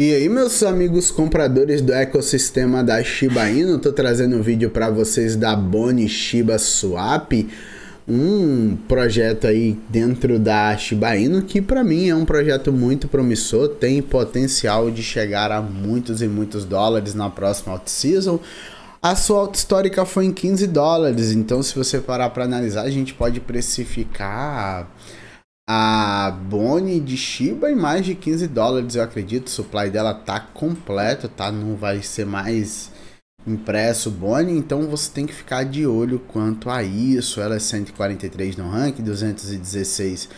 E aí, meus amigos compradores do ecossistema da Shiba Inu, estou trazendo um vídeo para vocês da Boni Shiba Swap, um projeto aí dentro da Shiba Inu que para mim é um projeto muito promissor, tem potencial de chegar a muitos e muitos dólares na próxima out season. A sua alta histórica foi em 15 dólares, então se você parar para analisar, a gente pode precificar a Bonnie de Shiba em mais de 15 dólares, eu acredito. O supply dela tá completo, tá? Não vai ser mais impresso Bonnie, então você tem que ficar de olho quanto a isso. Ela é 143 no ranking, 216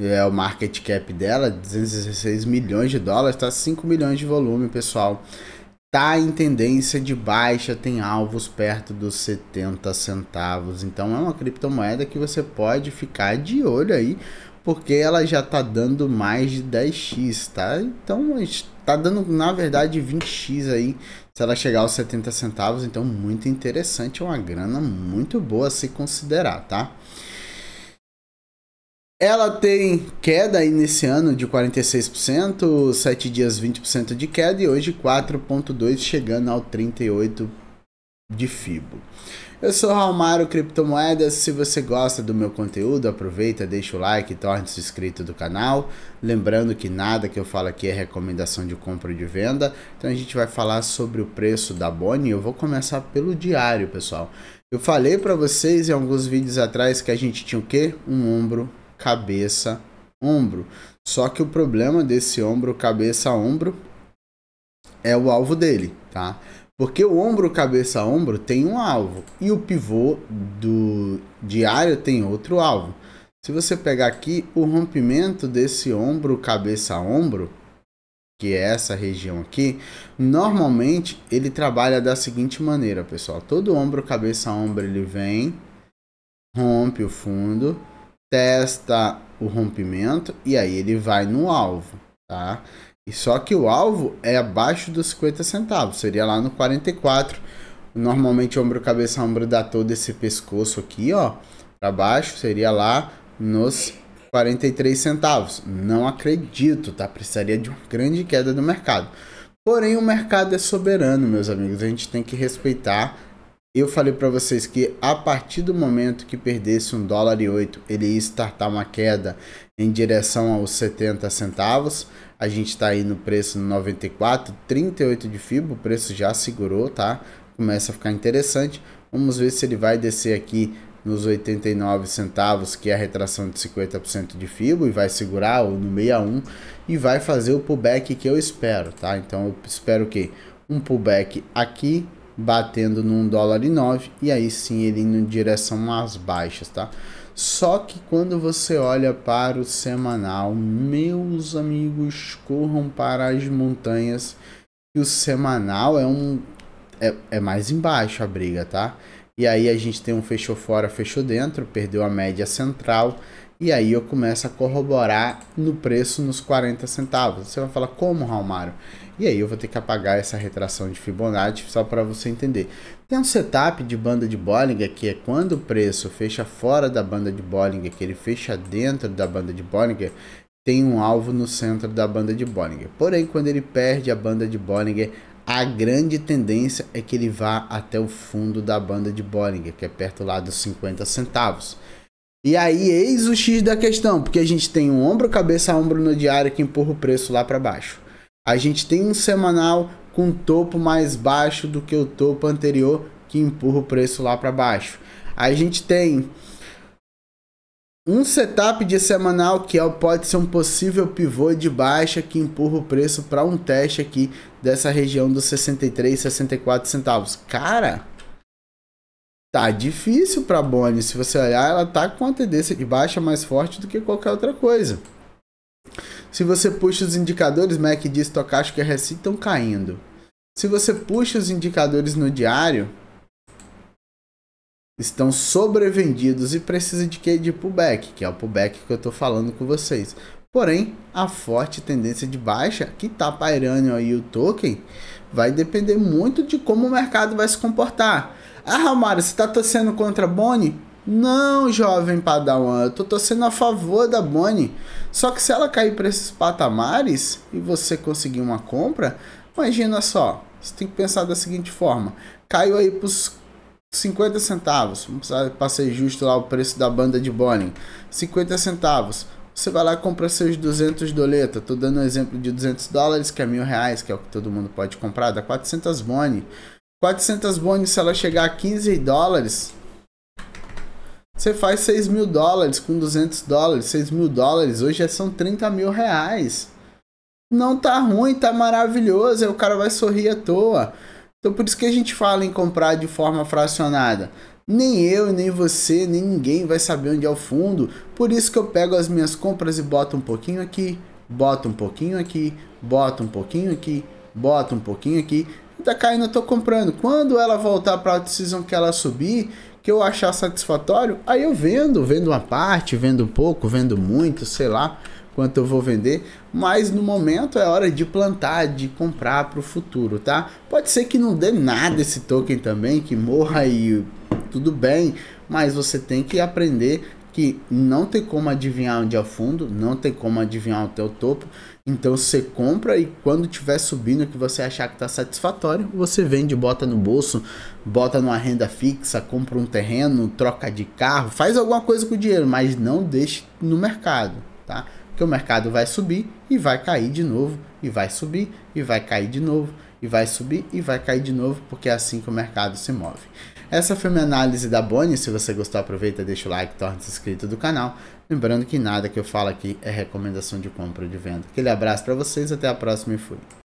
é o market cap dela, 216 milhões de dólares, tá 5 milhões de volume, pessoal. Tá em tendência de baixa, tem alvos perto dos 70 centavos. Então é uma criptomoeda que você pode ficar de olho aí, porque ela já tá dando mais de 10x, tá? Então tá dando, na verdade, 20x aí, se ela chegar aos 70 centavos, então muito interessante, é uma grana muito boa a se considerar, tá? Ela tem queda aí nesse ano de 46%, 7 dias 20% de queda e hoje 4.2 chegando ao 38% de Fibo. Eu sou Raulmaro Criptomoedas. Se você gosta do meu conteúdo, aproveita, deixa o like e torne-se inscrito do canal. Lembrando que nada que eu falo aqui é recomendação de compra ou de venda. Então a gente vai falar sobre o preço da Boni. Eu vou começar pelo diário, pessoal. Eu falei para vocês em alguns vídeos atrás que a gente tinha o quê? Um ombro, cabeça, ombro. Só que o problema desse ombro, cabeça, ombro é o alvo dele, tá? Porque o ombro cabeça ombro tem um alvo e o pivô do diário tem outro alvo. Se você pegar aqui o rompimento desse ombro cabeça ombro, que é essa região aqui, normalmente ele trabalha da seguinte maneira, pessoal. Todo ombro cabeça ombro ele vem, rompe o fundo, testa o rompimento e aí ele vai no alvo, tá? E só que o alvo é abaixo dos 50 centavos, seria lá no 44. Normalmente ombro cabeça ombro dá todo esse pescoço aqui, ó, para baixo, seria lá nos 43 centavos. Não acredito, tá? Precisaria de uma grande queda do mercado. Porém, o mercado é soberano, meus amigos. A gente tem que respeitar eu falei para vocês que a partir do momento que perdesse um dólar e oito, ele ia startar uma queda em direção aos 70 centavos. A gente está aí no preço 94, 38 de fibra, o preço já segurou, tá? Começa a ficar interessante. Vamos ver se ele vai descer aqui nos 89 centavos, que é a retração de 50% de FIBO, e vai segurar ou no 61 e vai fazer o pullback que eu espero, tá? Então eu espero que um pullback aqui batendo no dólar e 9 e aí sim ele indo em direção às baixas, tá? Só que quando você olha para o semanal, meus amigos, corram para as montanhas. E o semanal é um. É, é mais embaixo a briga, tá? E aí a gente tem um fechou fora, fechou dentro, perdeu a média central. E aí eu começo a corroborar no preço nos 40 centavos. Você vai falar, como, Mário? E aí eu vou ter que apagar essa retração de Fibonacci só para você entender. Tem um setup de banda de Bollinger que é quando o preço fecha fora da banda de Bollinger, que ele fecha dentro da banda de Bollinger, tem um alvo no centro da banda de Bollinger. Porém, quando ele perde a banda de Bollinger, a grande tendência é que ele vá até o fundo da banda de Bollinger, que é perto lá dos 50 centavos. E aí, eis o X da questão, porque a gente tem um ombro, cabeça, ombro no diário que empurra o preço lá para baixo. A gente tem um semanal com topo mais baixo do que o topo anterior, que empurra o preço lá para baixo. A gente tem um setup de semanal que é, pode ser um possível pivô de baixa que empurra o preço para um teste aqui dessa região dos 63, 64 centavos. Cara, tá difícil para a Bonnie. Se você olhar, ela tá com a tendência de baixa mais forte do que qualquer outra coisa. Se você puxa os indicadores MACD estocástico e é RSI estão caindo. Se você puxa os indicadores no diário, estão sobrevendidos e precisa de que de pullback, que é o pullback que eu estou falando com vocês. Porém, a forte tendência de baixa que está pairando aí o token vai depender muito de como o mercado vai se comportar. Ah, Romário, você está torcendo contra Boni? Não, jovem Padawan, eu tô torcendo a favor da Bonnie. Só que se ela cair para esses patamares e você conseguir uma compra, imagina só, você tem que pensar da seguinte forma: caiu aí pros 50 centavos, passei justo lá o preço da banda de Bonnie, 50 centavos. Você vai lá e compra seus 200 doleta. Tô dando um exemplo de 200 dólares, que é mil reais, que é o que todo mundo pode comprar. Dá 400 Bonnie. 400 Bonnie, se ela chegar a 15 dólares, você faz 6 mil dólares com 200 dólares, 6 mil dólares, hoje já são 30 mil reais. Não tá ruim, tá maravilhoso, aí o cara vai sorrir à toa. Então por isso que a gente fala em comprar de forma fracionada. Nem eu, nem você, nem ninguém vai saber onde é o fundo. Por isso que eu pego as minhas compras e boto um pouquinho aqui, boto um pouquinho aqui, boto um pouquinho aqui, boto um pouquinho aqui. tá caindo, eu tô comprando. Quando ela voltar para a decisão que ela subir, que eu achar satisfatório, aí eu vendo, vendo uma parte, vendo pouco, vendo muito, sei lá quanto eu vou vender, mas no momento é hora de plantar, de comprar para o futuro, tá? Pode ser que não dê nada esse token também, que morra e tudo bem, mas você tem que aprender que não tem como adivinhar onde é o fundo, não tem como adivinhar até o topo. Então você compra e quando tiver subindo que você achar que está satisfatório, você vende, bota no bolso, bota numa renda fixa, compra um terreno, troca de carro, faz alguma coisa com o dinheiro, mas não deixe no mercado, tá? Porque o mercado vai subir e vai cair de novo, e vai subir e vai cair de novo e vai subir e vai cair de novo, porque é assim que o mercado se move. Essa foi minha análise da Bonnie. Se você gostou, aproveita, deixa o like, torne-se inscrito do canal. Lembrando que nada que eu falo aqui é recomendação de compra ou de venda. Aquele abraço para vocês, até a próxima e fui.